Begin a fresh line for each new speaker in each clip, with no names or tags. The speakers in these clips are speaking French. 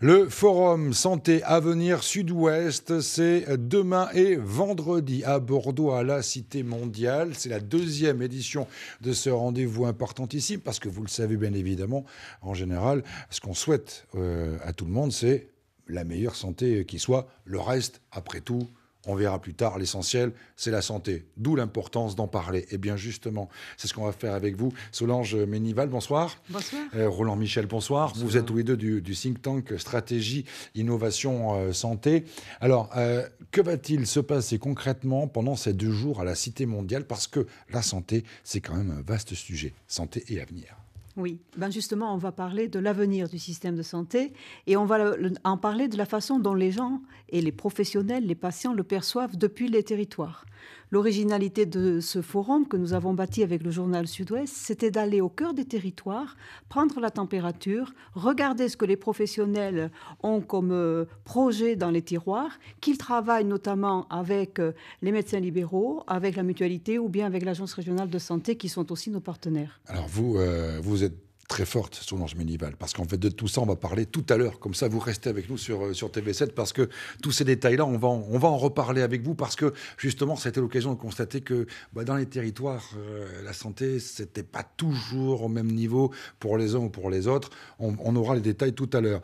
Le forum Santé Avenir Sud-Ouest, c'est demain et vendredi à Bordeaux, à la Cité mondiale. C'est la deuxième édition de ce rendez-vous importantissime parce que vous le savez bien évidemment, en général, ce qu'on souhaite euh, à tout le monde, c'est la meilleure santé qui soit. Le reste, après tout, on verra plus tard, l'essentiel, c'est la santé. D'où l'importance d'en parler. Et eh bien justement, c'est ce qu'on va faire avec vous. Solange Ménival, bonsoir. Bonsoir. Euh, Roland Michel, bonsoir. Vous êtes tous les deux du, think tank Stratégie, Innovation, euh, Santé. Alors, euh, que va-t-il se passer concrètement pendant ces deux jours à la Cité mondiale Parce que la santé, c'est quand même un vaste sujet, santé et avenir.
Oui, ben justement, on va parler de l'avenir du système de santé et on va en parler de la façon dont les gens et les professionnels, les patients le perçoivent depuis les territoires. L'originalité de ce forum que nous avons bâti avec le journal Sud-Ouest, c'était d'aller au cœur des territoires, prendre la température, regarder ce que les professionnels ont comme euh, projet dans les tiroirs, qu'ils travaillent notamment avec euh, les médecins libéraux, avec la mutualité ou bien avec l'Agence régionale de santé qui sont aussi nos partenaires.
Alors vous, euh, vous êtes très forte sur l'ange médiéval. Parce qu'en fait, de tout ça, on va parler tout à l'heure. Comme ça, vous restez avec nous sur, euh, sur TV7 parce que tous ces détails-là, on va, en, on va en reparler avec vous parce que justement, c'était l'occasion de constater que bah, dans les territoires, euh, la santé, c'était pas toujours au même niveau pour les uns ou pour les autres. On, aura les détails tout à l'heure.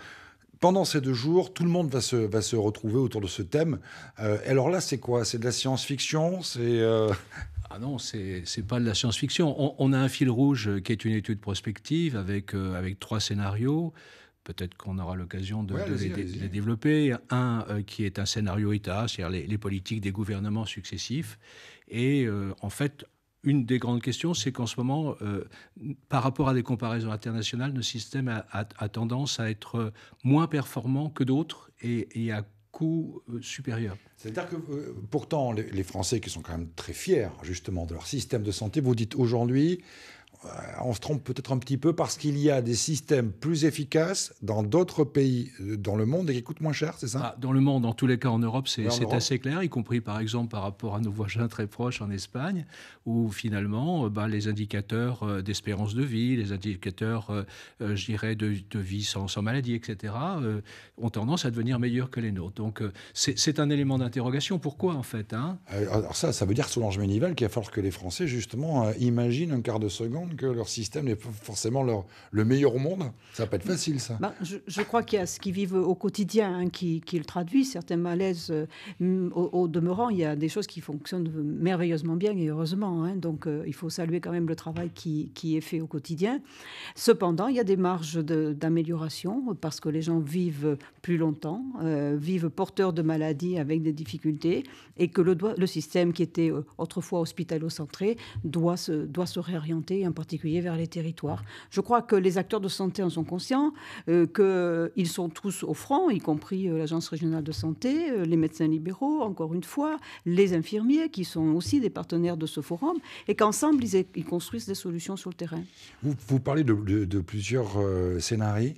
Pendant ces deux jours, tout le monde va se, va se retrouver autour de ce thème. Euh, alors là, c'est quoi C'est de la science-fiction C'est ah non, c'est n'est pas de
la science-fiction. On, a un fil rouge qui est une étude prospective avec, euh, avec trois scénarios. Peut-être qu'on aura l'occasion de, les, développer. Un euh, qui est un scénario État, c'est-à-dire les, politiques des gouvernements successifs. Et euh, en fait, une des grandes questions, c'est qu'en ce moment, par rapport à des comparaisons internationales, le système a, tendance à être moins performant que d'autres et, et, à euh, supérieur.
C'est-à-dire que euh, pourtant, les, Français qui sont quand même très fiers justement de leur système de santé, vous dites aujourd'hui, euh, on se trompe peut-être un petit peu parce qu'il y a des systèmes plus efficaces dans d'autres pays euh, dans le monde et qui coûtent moins cher, c'est ça ah,
Dans le monde, en tous les cas en Europe, c'est assez clair, y compris par exemple par rapport à nos voisins très proches en Espagne, où finalement euh, bah, les indicateurs d'espérance de vie, les indicateurs, je dirais, de, vie sans, maladie, etc., ont tendance à devenir meilleurs que les nôtres. Donc c'est un élément d'interrogation. Pourquoi en fait hein
Alors ça, ça veut dire, Solange ménival qu'il va falloir que les Français justement imaginent un quart de seconde que leur système n'est pas forcément leur, le meilleur au monde. Ça va pas être facile, ça. Ben,
je, crois qu'il y a ce qui vivent au quotidien hein, qui, qui, le traduit, certains malaises. Euh, au, demeurant, il y a des choses qui fonctionnent merveilleusement bien et heureusement. Hein. donc, euh, il faut saluer quand même le travail qui, qui, est fait au quotidien. Cependant, il y a des marges d'amélioration parce que les gens vivent plus longtemps, euh, vivent porteurs de maladies avec des difficultés et que le, le système qui était autrefois hospitalo-centré doit se, doit se réorienter un particulier vers les territoires. Je crois que les acteurs de santé en sont conscients, euh, qu'ils euh, sont tous au front, y compris euh, l'Agence régionale de santé, euh, les médecins libéraux, encore une fois, les infirmiers, qui sont aussi des partenaires de ce forum, et qu'ensemble, ils, construisent des solutions sur le terrain.
Vous, vous parlez de, plusieurs scénarios.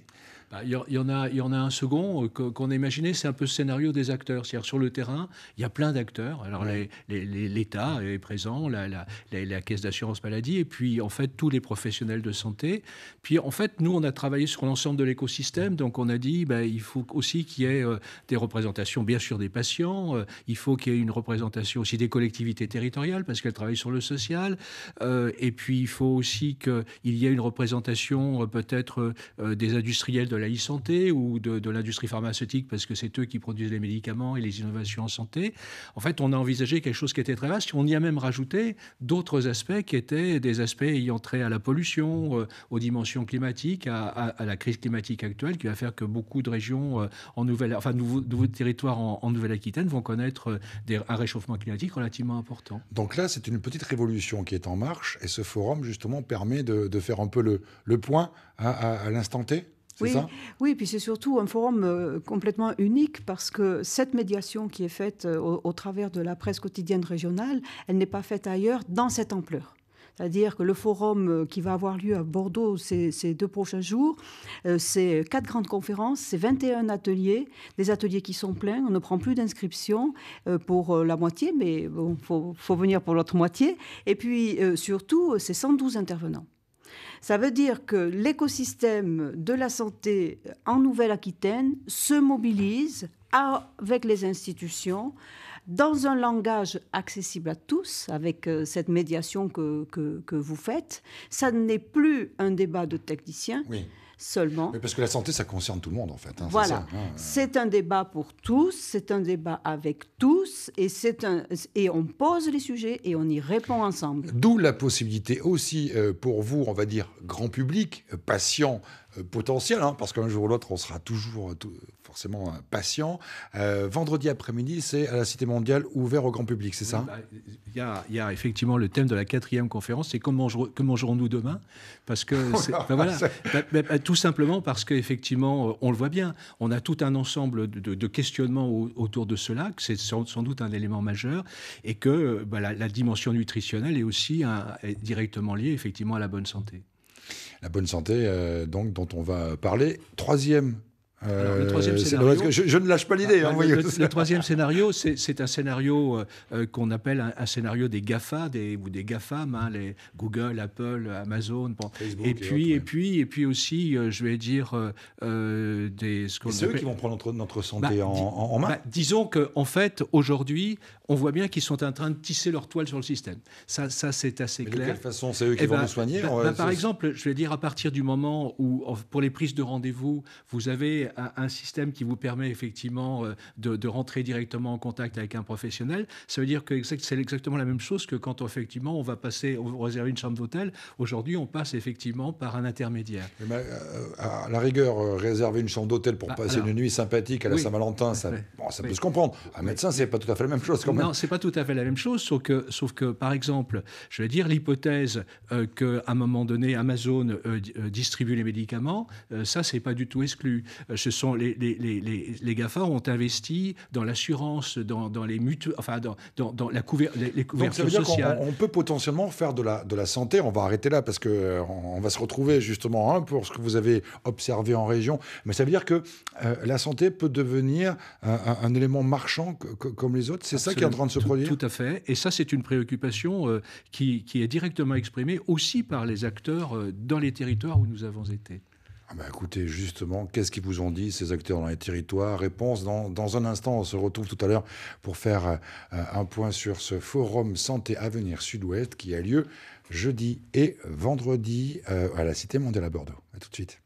Bah, il y, en a, il y en a un second euh, qu'on a imaginé, c'est un peu le scénario des acteurs. C'est-à-dire sur le terrain, il y a plein d'acteurs. Alors l'État est présent, la, la, la, caisse d'assurance maladie, et puis en fait tous les professionnels de santé. Puis en fait, nous, on a travaillé sur l'ensemble de l'écosystème, donc on a dit, bah, il faut aussi qu'il y ait euh, des représentations, bien sûr, des patients, euh, il faut qu'il y ait une représentation aussi des collectivités territoriales, parce qu'elles travaillent sur le social, et puis il faut aussi qu'il y ait une représentation peut-être des industriels de la e-santé ou de, l'industrie pharmaceutique, parce que c'est eux qui produisent les médicaments et les innovations en santé. En fait, on a envisagé quelque chose qui était très vaste. On y a même rajouté d'autres aspects qui étaient des aspects ayant trait à la pollution, euh, aux dimensions climatiques, à, la crise climatique actuelle, qui va faire que beaucoup de régions euh, en nouvelle, enfin, nouveaux, territoires en, Nouvelle-Aquitaine vont connaître euh, des, un réchauffement climatique relativement important.
Donc là, c'est une petite révolution qui est en marche, et ce forum, justement, permet de, faire un peu le, point hein, à l'instant T
oui, puis c'est surtout un forum euh, complètement unique parce que cette médiation qui est faite euh, au, travers de la presse quotidienne régionale, elle n'est pas faite ailleurs dans cette ampleur. C'est-à-dire que le forum euh, qui va avoir lieu à Bordeaux ces, deux prochains jours, c'est quatre grandes conférences, c'est 21 ateliers, des ateliers qui sont pleins, on ne prend plus d'inscription pour la moitié, mais bon, faut, venir pour l'autre moitié. Et puis surtout, c'est 112 intervenants. Ça veut dire que l'écosystème de la santé en Nouvelle-Aquitaine se mobilise avec les institutions dans un langage accessible à tous, avec euh, cette médiation que, que, que, vous faites. Ça n'est plus un débat de techniciens. Oui seulement. Mais parce que la santé,
ça concerne tout le monde, en fait. Hein, voilà.
C'est un débat pour tous, c'est un débat avec tous, et, c'est un, et on pose les sujets et on y répond ensemble.
D'où la possibilité aussi euh, pour vous, on va dire, grand public, euh, patient, euh, potentiel, hein, parce qu'un jour ou l'autre, on sera toujours euh, forcément euh, patient. vendredi après-midi, c'est à la Cité mondiale ouvert au grand public, c'est ça hein bah, Il y, a effectivement le thème de la quatrième conférence,
c'est comment que mangerons-nous demain Parce que tout simplement parce qu'effectivement, on le voit bien, on a tout un ensemble de, questionnements autour de cela, que c'est sans, doute un élément majeur, et que bah, la, dimension nutritionnelle est aussi
directement liée effectivement à la bonne santé la bonne santé euh, donc, dont on va parler. Troisième. Euh, scénario, je, ne lâche pas l'idée. Ah, hein, le,
troisième scénario, c'est un scénario euh, qu'on appelle un, scénario des GAFA des, ou des GAFAM, hein, les Google, Apple, Amazon. et, puis, et, puis, et puis aussi, je vais dire, des... C'est eux qui vont prendre notre, notre bah, santé en, main bah, Disons qu'en en fait, aujourd'hui, on voit bien qu'ils sont en train de tisser leur toile sur le système. Ça, ça c'est assez clair. De quelle façon c'est eux qui eh vont ben, nous soigner ben, ben, Par exemple, je vais dire à partir du moment où, pour les prises de rendez-vous, vous avez un, système qui vous permet effectivement euh, de, rentrer directement en contact avec un professionnel, ça veut dire que c'est exactement la même chose que quand effectivement on va passer, on réserver une chambre d'hôtel. Aujourd'hui, on passe effectivement par un intermédiaire.
Eh euh, à la rigueur, euh, réserver une chambre d'hôtel pour bah, passer une nuit sympathique à la Saint-Valentin, ça, bon, ça peut se comprendre. Un médecin, c'est pas tout à fait la même chose quand même. Non,
c'est pas tout à fait la même chose, sauf que, sauf que par exemple, je vais dire l'hypothèse euh, qu'à un moment donné, Amazon euh, euh, distribue les médicaments, ça, euh, ça, c'est pas du tout exclu. ce sont les, les, les, les, GAFA ont investi dans l'assurance, dans, dans, les mutuelles, enfin, dans, dans, dans la couverture les, couvertures Donc, sociales.
On, peut potentiellement faire de la, de la santé, on va arrêter là parce qu'on on va se retrouver justement pour ce que vous avez observé en région, mais ça veut dire que la santé peut devenir un, élément marchand comme les autres, c'est ça est en train de se produire.
Tout à fait. Et ça, c'est une préoccupation euh, qui, qui, est directement exprimée aussi par les acteurs euh, dans les territoires où nous avons été.
Ah bah écoutez, justement, qu'est-ce qu'ils vous ont dit, ces acteurs dans les territoires Réponse dans, dans, un instant. On se retrouve tout à l'heure pour faire euh, un point sur ce forum Santé Avenir Sud-Ouest qui a lieu jeudi et vendredi à la Cité mondiale à Bordeaux. A tout de suite.